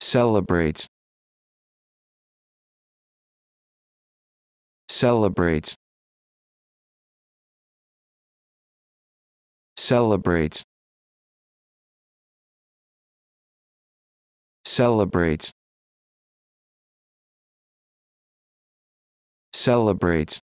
celebrates celebrates celebrates celebrates celebrates